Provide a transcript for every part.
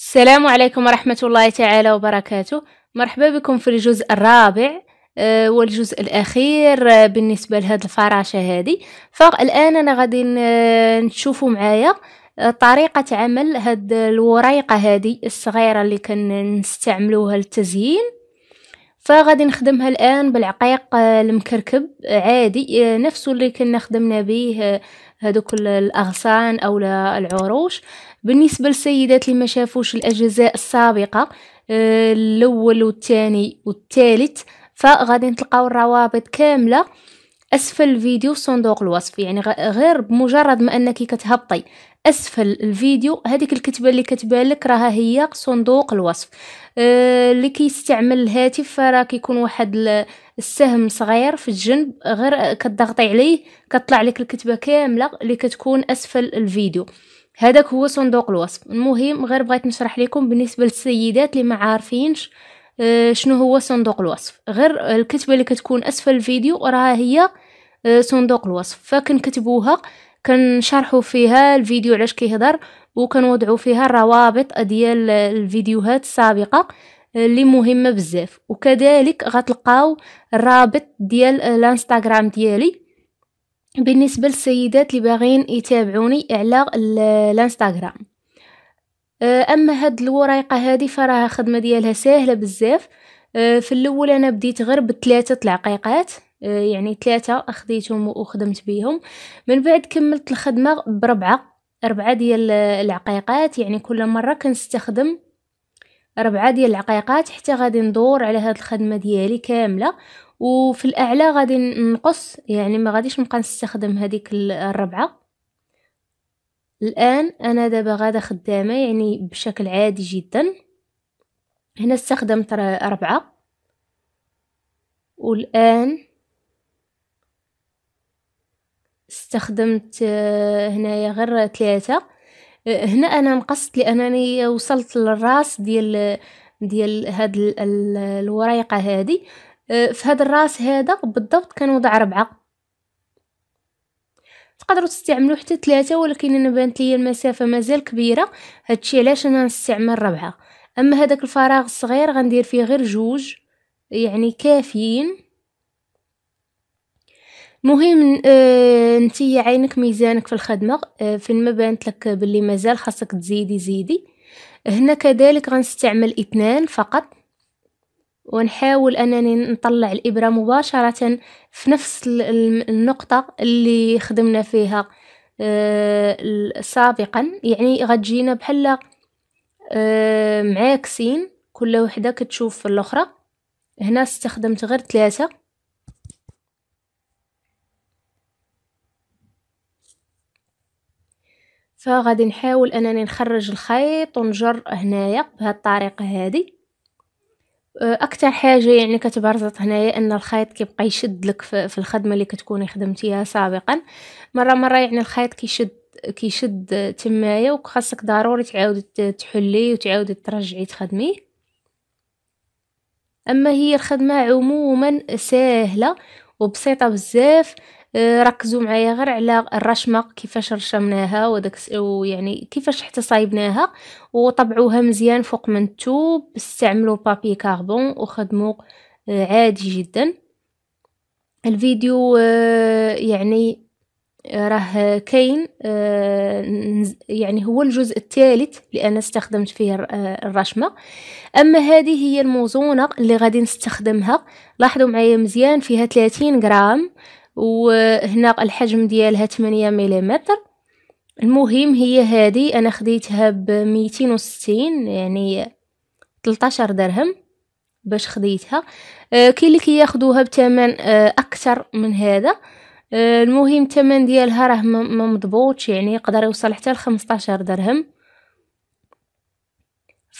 السلام عليكم ورحمة الله تعالى وبركاته مرحبا بكم في الجزء الرابع آه، والجزء الأخير آه، بالنسبة لهاد الفراشة هذه فالآن أنا غادي آه، نشوفوا معايا طريقة عمل هاد الوريقة هذه الصغيرة اللي نستعملوها للتزيين فغادي نخدمها الآن بالعقيق المكركب عادي نفسه اللي كنا خدمنا به كل الأغصان أو العروش بالنسبة للسيدات اللي ما شافوش الأجزاء السابقة آه، الأول والثاني والثالث فغادي نتلقاو الروابط كاملة أسفل الفيديو في صندوق الوصف يعني غير بمجرد ما أنك كتهبطي اسفل الفيديو هذيك الكتبه اللي كتبالك راها هي صندوق الوصف أه اللي كيستعمل الهاتف فراه كيكون واحد السهم صغير في الجنب غير كتضغطي عليه كتطلع لك الكتبه كامله اللي كتكون اسفل الفيديو هذاك هو صندوق الوصف المهم غير بغيت نشرح لكم بالنسبه للسيدات اللي ما عارفينش آه، شنو هو صندوق الوصف غير الكتبه اللي كتكون اسفل الفيديو راها هي آه، صندوق الوصف فكنكتبوها كنشرحوا فيها الفيديو علاش كيهضر وكنوضعوا فيها الروابط ديال الفيديوهات السابقه آه، اللي مهمه بزاف وكذلك غتلقاو الرابط ديال الانستغرام ديالي بالنسبه للسيدات اللي باغين يتابعوني على الانستغرام آه، اما هاد الوريقه هادي فراها خدمه ديالها سهله بزاف آه، في الاول انا بديت غير بثلاثه العقيقات آه، يعني ثلاثه اخديتهم وخدمت بيهم من بعد كملت الخدمه بربعه اربعه ديال العقيقات يعني كل مره كنستخدم ربعة ديال العقيقات حتى غادي ندور على هاد الخدمه ديالي كامله وفي الاعلى غادي نقص يعني ما غاديش نبقى نستخدم هذيك الربعه الان انا دابا غادا خدامه يعني بشكل عادي جدا هنا استخدمت ربعه والان استخدمت آه، هنايا غير ثلاثه آه، هنا انا نقصت لانني وصلت للراس ديال ديال هاد الوريقه هذه آه، في هذا الراس هذا بالضبط كنوضع ربعة تقدروا تستعملوا حتى ثلاثة ولكن انا بانت لي المسافه مازال كبيره هادشي علاش انا نستعمل ربعة اما هذاك الفراغ الصغير غندير فيه غير جوج يعني كافيين مهم آه نتي عينك ميزانك في الخدمه آه فين ما بانت لك باللي مازال خاصك تزيدي زيدي هنا كذلك غنستعمل اثنان فقط ونحاول أنني نطلع الإبرة مباشرة في نفس النقطة اللي خدمنا فيها آه، سابقا يعني غتجينا بحال آه، معاكسين كل وحدة كتشوف في الأخرى هنا استخدمت غير ثلاثة فغادي نحاول انني نخرج الخيط ونجر هنايا بهاد الطريقه هذه اكثر حاجه يعني كتبرزط هنايا ان الخيط كيبقى يشد لك في الخدمه اللي كتكوني خدمتيها سابقا مره مره يعني الخيط كيشد كيشد تمايا وخاصك ضروري تعاودي تحلي وتعاودي ترجعي تخدميه اما هي الخدمه عموما ساهله وبسيطه بزاف أه، ركزوا معايا غير على الرشمة كيفاش رشمناها وداك ويعني كيفاش حتى صايبناها وطبعوها مزيان فوق من التوب استعملوا بابي كاربون وخدموا أه، عادي جدا الفيديو أه، يعني راه كاين يعني هو الجزء الثالث اللي انا استخدمت فيه الرشمه اما هذه هي الموزونه اللي غادي نستخدمها لاحظوا معايا مزيان فيها 30 غرام وهنا الحجم ديالها 8 ملم المهم هي هذه انا خديتها ب 260 يعني 13 درهم باش خديتها آه كاين اللي كياخذوها بثمن آه اكثر من هذا آه، المهم الثمن ديالها راه ما مضبوطش يعني يقدر يوصل حتى ل 15 درهم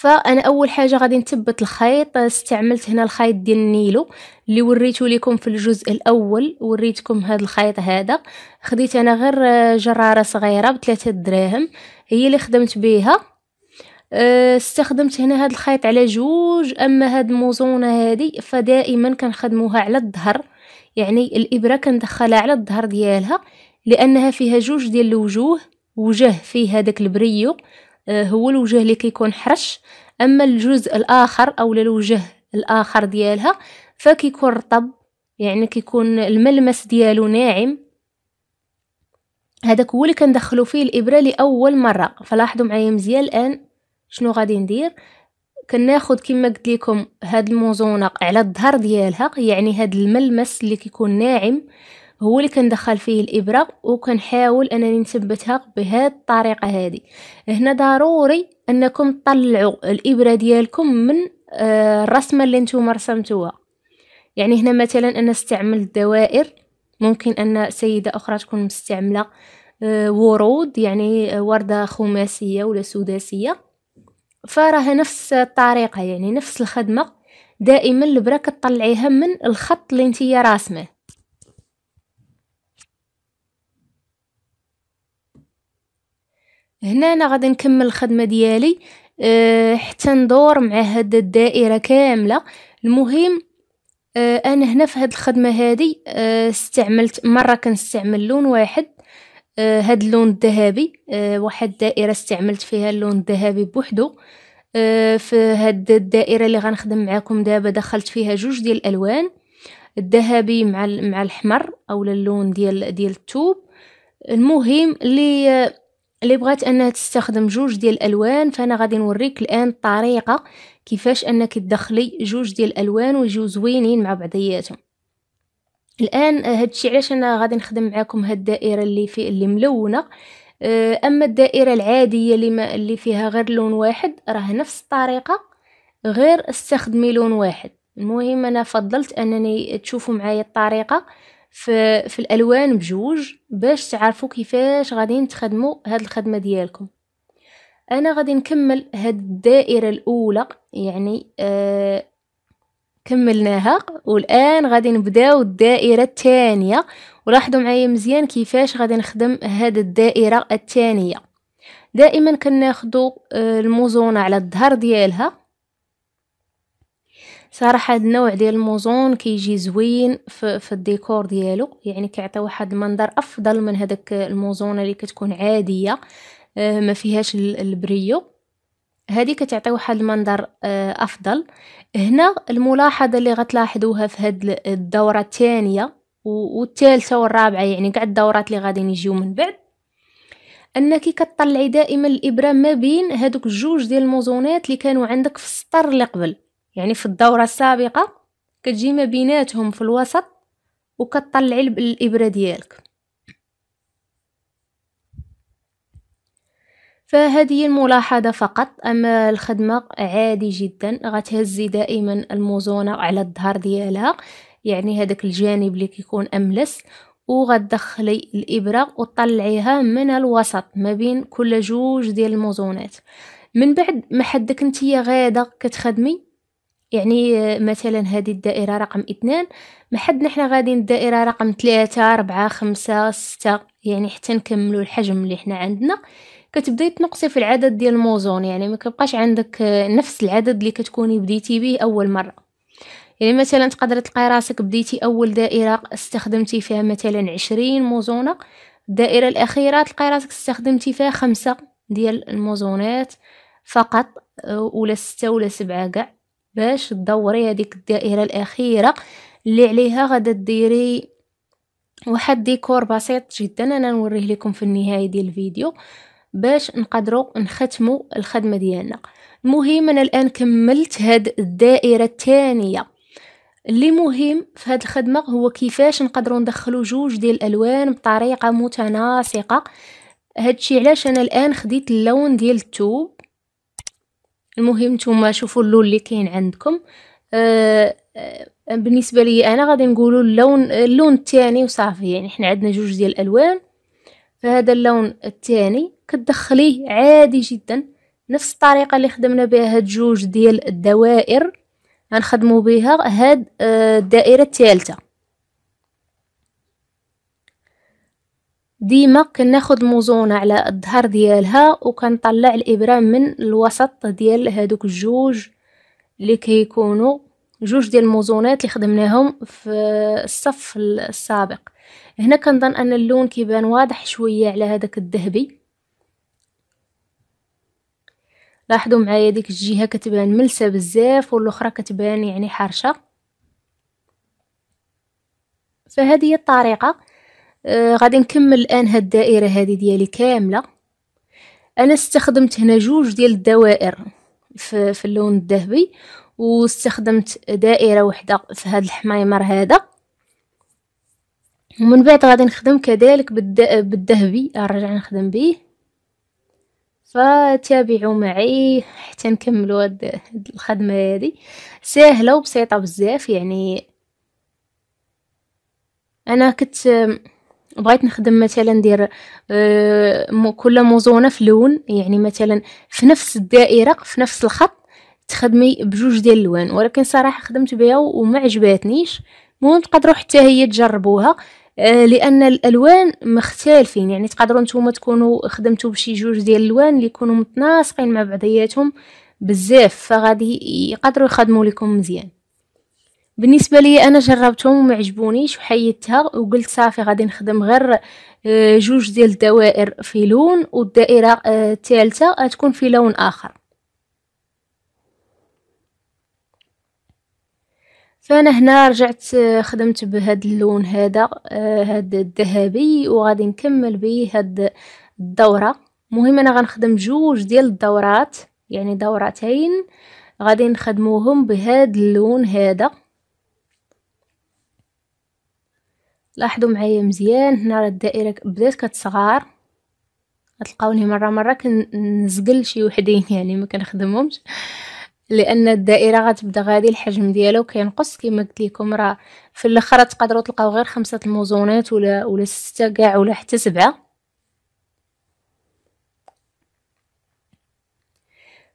فانا اول حاجه غادي نثبت الخيط استعملت هنا الخيط ديال النيلو اللي وريته لكم في الجزء الاول وريتكم هذا الخيط هذا خديت انا غير آه، جراره صغيره بثلاثة دراهم هي اللي خدمت بها آه، استخدمت هنا هذا الخيط على جوج اما هاد الموزونه هادي فدائما كنخدموها على الظهر يعني الابره كندخلها على الظهر ديالها لانها فيها جوج ديال الوجوه وجه فيه هذاك البريو آه، هو الوجه اللي كيكون حرش اما الجزء الاخر او الوجه الاخر ديالها فكيكون رطب يعني كيكون الملمس ديالو ناعم هذاك هو اللي كندخلو فيه الابره لاول مره فلاحظوا معايا مزيان الان شنو غادي ندير كناخد كما قلت لكم هاد الموزونه على الظهر ديالها يعني هاد الملمس اللي كيكون ناعم هو اللي كندخل فيه الابره وكنحاول انني نثبتها بهاد الطريقه هذه هنا ضروري انكم تطلعوا الابره ديالكم من آه، الرسمه اللي نتوما رسمتوها يعني هنا مثلا انا استعمل دوائر ممكن ان سيده اخرى تكون مستعمله آه، ورود يعني ورده خماسيه ولا سداسيه فراها نفس الطريقه يعني نفس الخدمه دائما البرا كتطلعيها من الخط اللي نتيا راسمه هنا أنا غادي نكمل الخدمة ديالي أه، حتى ندور مع هاد الدائرة كاملة المهم أه، أنا هنا في هاد الخدمة هادي أه، استعملت مرة كنستعمل لون واحد هاد اللون الذهبي واحد الدائرة استعملت فيها اللون الذهبي بوحدو في هاد الدائرة اللي غنخدم معاكم دابا دخلت فيها جوج ديال الألوان الذهبي مع مع الحمر اولا اللون ديال ديال التوب المهم اللي اللي بغات انها تستخدم جوج ديال الالوان فانا غادي نوريك الان الطريقه كيفاش انك تدخلي جوج ديال الالوان ويجيو زوينين مع بعضياتهم الان هادشي علاش انا غادي نخدم معاكم هاد الدائره اللي في اللي ملونه آه، اما الدائره العاديه اللي ما اللي فيها غير لون واحد راه نفس الطريقه غير استخدمي لون واحد المهم انا فضلت انني تشوفوا معايا الطريقه في, في الالوان بجوج باش تعرفوا كيفاش غادي تخدموا هاد الخدمه ديالكم انا غادي نكمل هاد الدائره الاولى يعني آه كملناها والان غادي نبداو الدائره الثانيه ولاحظوا معايا مزيان كيفاش غادي نخدم هاد الدائره الثانيه دائما كناخذوا آه، الموزونه على الظهر ديالها صراحه هاد النوع ديال الموزون كيجي زوين في, في الديكور ديالو يعني كيعطي واحد المنظر افضل من هذاك الموزون اللي كتكون عاديه آه، ما فيهاش البريو هذه كتعطي واحد المنظر آه، افضل هنا الملاحظه اللي غتلاحظوها في هاد الدوره الثانيه والثالثه والرابعه يعني كاع الدورات اللي غادي يجيو من بعد انك كتطلعي دائما الابره ما بين هادوك جوج ديال الموزونات اللي كانوا عندك في السطر اللي قبل يعني في الدورة السابقة كتجي ما بيناتهم في الوسط وكتطلعي الإبرة ديالك فهذه هي الملاحظة فقط أما الخدمة عادي جدا غتهزي دائما الموزونة على الظهر ديالها يعني هذاك الجانب اللي كيكون أملس وغتدخلي الإبرة وطلعيها من الوسط ما بين كل جوج ديال الموزونات من بعد ما حدك نتيا غاده كتخدمي يعني مثلا هذه الدائرة رقم اثنان ما حد نحنا غاديين الدائرة رقم ثلاثة ربعة خمسة ستة يعني حتى نكملو الحجم اللي حنا عندنا كتبداي تنقصي في العدد ديال الموزون يعني ما كيبقاش عندك نفس العدد اللي كتكوني بديتي به اول مره يعني مثلا تقدر تلقاي راسك بديتي اول دائره استخدمتي فيها مثلا عشرين موزونه الدائره الاخيره تلقاي راسك استخدمتي فيها خمسة ديال الموزونات فقط ولا ستة ولا سبعة كاع باش تدوري هذيك الدائره الاخيره اللي عليها غادا ديري واحد ديكور بسيط جدا انا نوريه لكم في النهايه ديال الفيديو باش نقدروا نختموا الخدمه ديالنا المهم انا الان كملت هاد الدائره الثانيه اللي مهم في هاد الخدمه هو كيفاش نقدروا ندخلوا جوج ديال الالوان بطريقه متناسقه هادشي علاش انا الان خديت اللون ديال التوب المهم نتوما شوفوا اللون اللي كاين عندكم أه, أه، بالنسبه لي انا غادي نقولوا اللون اللون الثاني وصافي يعني حنا عندنا جوج ديال الالوان فهذا اللون الثاني كتدخليه عادي جدا نفس الطريقه اللي خدمنا بها هاد جوج ديال الدوائر غنخدموا بها هاد أه، الدائره الثالثه ديما كناخد موزونة على الظهر ديالها وكنطلع الابره من الوسط ديال هادوك الجوج اللي كيكونوا جوج ديال الموزونات اللي خدمناهم في الصف السابق هنا كنظن ان اللون كيبان واضح شويه على هذاك الذهبي لاحظوا معايا ديك الجهه كتبان ملسه بزاف والاخرى كتبان يعني حرشه فهذه هي الطريقه آه غادي نكمل الان هاد الدائره هذه ديالي كامله انا استخدمت هنا جوج ديال الدوائر في, في اللون الذهبي واستخدمت دائره واحده في هذا الحمايمر هذا ومن بعد غادي نخدم كذلك بالذهبي نرجع نخدم به فتابعوا معي حتى نكملوا هاد الخدمه هذه سهله وبسيطه بزاف يعني انا كنت بغيت نخدم مثلا ندير آه، كل موزونه في لون يعني مثلا في نفس الدائره في نفس الخط تخدمي بجوج ديال الوان ولكن صراحه خدمت بها وما عجباتنيش المهم تقدروا حتى هي تجربوها آه، لان الالوان مختلفين يعني تقدروا نتوما تكونوا خدمتوا بشي جوج ديال الالوان اللي يكونوا متناسقين مع بعضياتهم بزاف فغادي يقدروا يخدموا لكم مزيان بالنسبة لي أنا جربتهم وما عجبونيش وحيدتها وقلت صافي غادي نخدم غير آه، جوج ديال الدوائر في لون والدائرة آه، الثالثة تكون في لون آخر فانا هنا رجعت آه، خدمت بهاد اللون هذا هاد الذهبي وغادي نكمل به هاد الدوره مهم انا غنخدم جوج ديال الدورات يعني دورتين غادي نخدموهم بهاد اللون هذا لاحظوا معايا مزيان هنا راه الدائره بدات كتصغر غتلقاوني مره مره كنزقل شي وحدين يعني ما كنخدمهمش لان الدائره غتبدا غادي الحجم ديالها كينقص كما قلت لكم راه في الاخر تقدروا تلقاو غير خمسه الموزونات ولا ولا سته كاع ولا حتى سبعه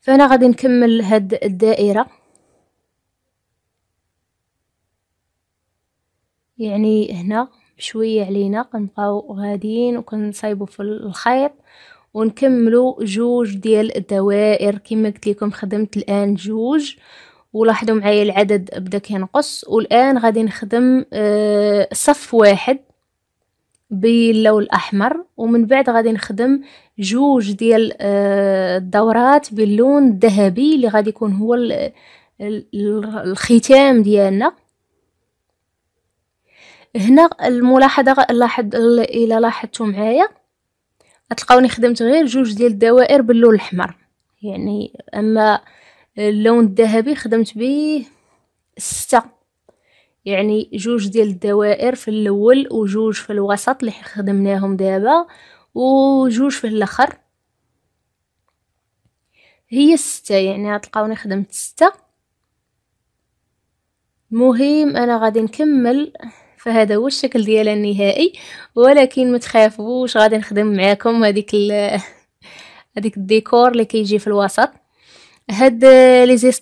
فانا غادي نكمل هاد الدائره يعني هنا شوية علينا كنبقاو غاديين وكنصايبو في الخيط ونكملو جوج ديال الدوائر كما قلت لكم خدمت الان جوج ولاحظوا معايا العدد بدا كينقص والان غادي نخدم آه، صف واحد باللون الاحمر ومن بعد غادي نخدم جوج ديال آه، الدورات باللون الذهبي اللي غادي يكون هو الختام ديالنا هنا الملاحظه لاحظ الا لاحظتوا معايا غتلقاوني خدمت غير جوج ديال الدوائر باللون الاحمر يعني اما اللون الذهبي خدمت به ستة يعني جوج ديال الدوائر في الاول وجوج في الوسط اللي خدمناهم دابا وجوج في الاخر هي ستة يعني غتلقاوني خدمت ستة مهم انا غادي نكمل فهذا هو الشكل ديالها النهائي ولكن ما تخافوش غادي نخدم معاكم هذيك هذيك الديكور اللي كيجي في الوسط هاد لي اللي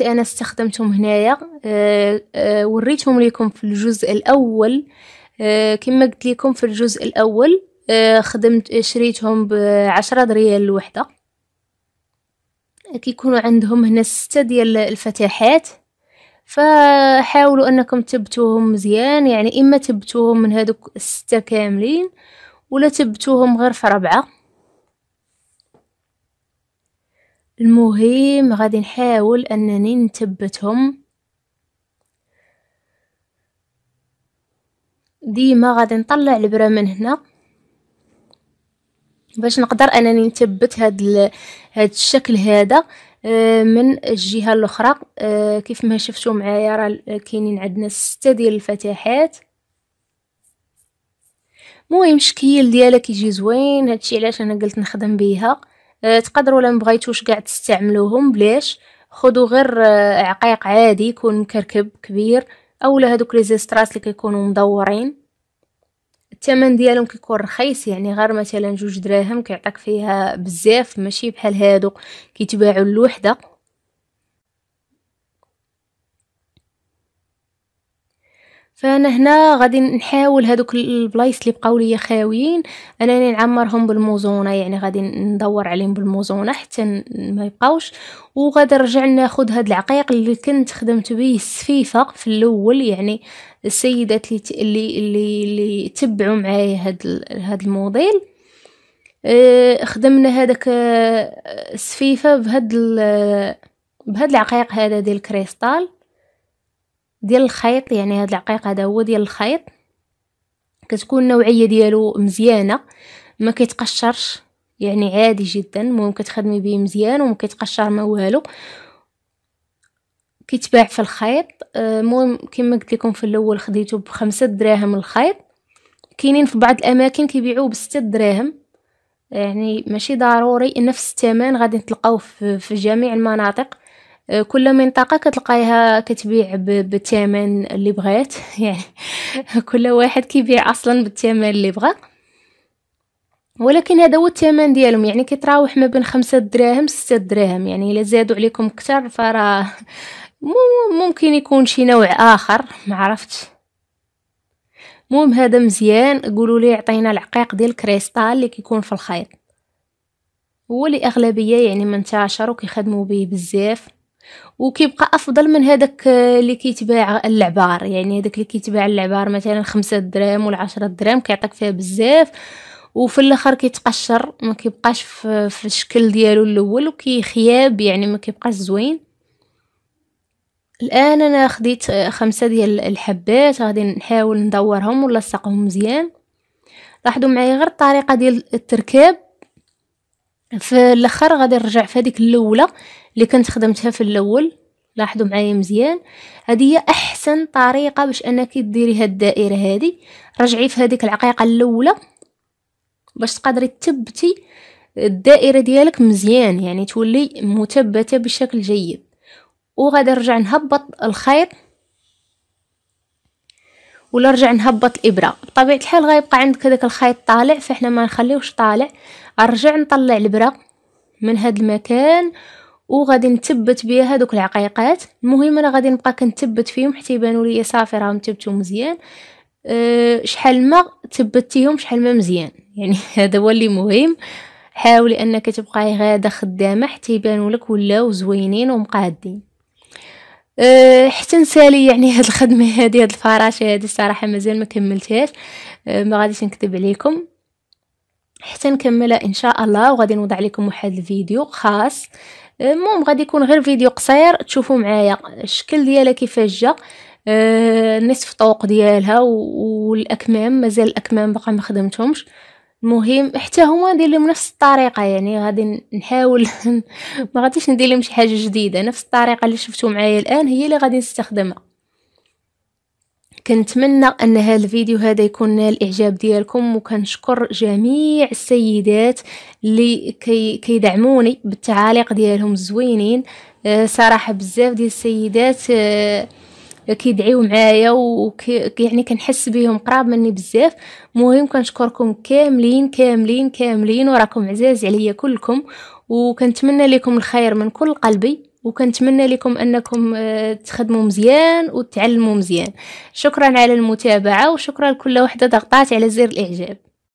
انا استخدمتهم هنايا أه أه وريتهم لكم في الجزء الاول أه كما قلت لكم في الجزء الاول آه، خدمت شريتهم بعشرة دريال الوحده كيكونوا عندهم هنا ستة ديال الفتحات فحاولوا انكم تبتوهم مزيان يعني اما تبتوهم من هذوك الستة كاملين ولا تبتوهم غير في ربعة المهم غادي نحاول انني نثبتهم ديما غادي نطلع البرة من هنا باش نقدر انني نثبت هاد هاد الشكل هذا آه، من الجهة الاخرى آه، كيف ما شفتوا معايا راه كاينين عندنا ستة ديال الفتحات المهم الشكيل ديالها كيجي زوين هادشي علاش انا قلت نخدم بها آه، تقدروا لا مبغيتوش كاع تستعملوهم بلاش خدوا غير عقيق عادي يكون مكركب كبير اولا هذوك لي زيستراس اللي كيكونوا مدورين الثمن ديالهم كيكون رخيص يعني غير مثلا جوج دراهم كيعطيك فيها بزاف ماشي بحال هادو كيتباعوا الوحده فانا هنا غادي نحاول هذوك البلايص اللي بقاو ليا خاويين انني نعمرهم بالموزونه يعني غادي ندور عليهم بالموزونه حتى ما يبقاوش وغادي نرجع ناخذ هاد العقيق اللي كنت خدمت به السفيفه في الاول يعني السيدات اللي اللي اللي, اللي تبعوا معايا هاد هاد الموديل أه، خدمنا هذاك أه، السفيفه بهاد بهاد العقيق هذا ديال الكريستال ديال الخيط يعني هاد العقيق هذا هو ديال الخيط كتكون النوعيه ديالو مزيانه ما كيتقشرش يعني عادي جدا المهم كتخدمي به مزيان وما كيتقشر ما والو كيتباع في الخيط آه، المهم كما قلت لكم في الاول خديته بخمسة دراهم الخيط كاينين في بعض الاماكن كيبيعوه بستة دراهم يعني ماشي ضروري نفس الثمن غادي نتلقاو في جميع المناطق كل منطقه كتلقايها كتبيع بالثمن اللي بغات يعني كل واحد كيبيع اصلا بالثمن اللي بغى ولكن هذا هو الثمن ديالهم يعني كيتراوح ما بين خمسة دراهم ستة دراهم يعني الا زادوا عليكم كتر فراه ممكن يكون شي نوع اخر ما عرفتش المهم هذا مزيان قولوا لي عطينا العقيق ديال الكريستال اللي كيكون في الخيط هو اللي اغلبيه يعني منتشر وكيخدموا به بزاف وكيبقى افضل من هذاك آه، اللي كيتباع العبار يعني هذاك اللي كيتباع العبار مثلا خمسة دراهم ولا عشرة دراهم كيعطيك فيها بزاف وفي الاخر كيتقشر ما كيبقاش في, في الشكل ديالو الاول وكيخياب يعني ما كيبقاش زوين الان انا خديت آه، خمسة ديال الحبات غادي نحاول ندورهم ونلصقهم مزيان لاحظوا معايا غير الطريقه ديال التركاب في الاخر غادي نرجع في هذيك الاولى اللي كنت خدمتها في الاول لاحظوا معايا مزيان هذه هي احسن طريقه باش انك ديري هاد الدائره هذه رجعي في هذيك العقيقه الاولى باش تقدري تثبتي الدائره ديالك مزيان يعني تولي مثبته بشكل جيد وغادي نرجع نهبط الخيط ولا رجع نهبط الابره بطبيعه الحال غيبقى عندك هذاك الخيط طالع فاحنا ما نخليهوش طالع نرجع نطلع الابره من هاد المكان وغادي نثبت بها هذوك العقيقات المهم انا غادي نبقى كنثبت فيهم حتى يبانوا لي صافي راهم ثبتوا مزيان أه شحال ما ثبتيهم شحال ما مزيان يعني هذا هو اللي مهم حاولي انك تبقاي غاده خدامه حتى يبانوا لك ولاو زوينين ومقادين أه حتى نسالي يعني هاد الخدمه هادي هاد الفراشه هادي الصراحه مازال ما كملتهاش أه ما غاديش نكتب عليكم حتى نكملها ان شاء الله وغادي نوضع لكم واحد الفيديو خاص المهم غادي يكون غير فيديو قصير تشوفوا معايا الشكل ديالها كيفاش جا آه، نصف طوق ديالها والاكمام مازال الاكمام باقا ما خدمتهمش المهم حتى هما ندير لهم نفس الطريقه يعني غادي نحاول ما غاديش ندير لهم شي حاجه جديده نفس الطريقه اللي شفتو معايا الان هي اللي غادي نستخدمها كنتمنى ان هذا الفيديو هذا يكون نال الاعجاب ديالكم وكنشكر جميع السيدات اللي كي كيدعموني بالتعاليق ديالهم زوينين آه، صراحه بزاف ديال السيدات آه، كيدعيو معايا وكي يعني كنحس بهم قراب مني بزاف مهم كنشكركم كاملين كاملين كاملين وراكم عزاز عليا كلكم وكنتمنى لكم الخير من كل قلبي وكنتمنى لكم انكم آه، تخدموا مزيان وتعلموا مزيان شكرا على المتابعه وشكرا لكل وحده ضغطات على زر الاعجاب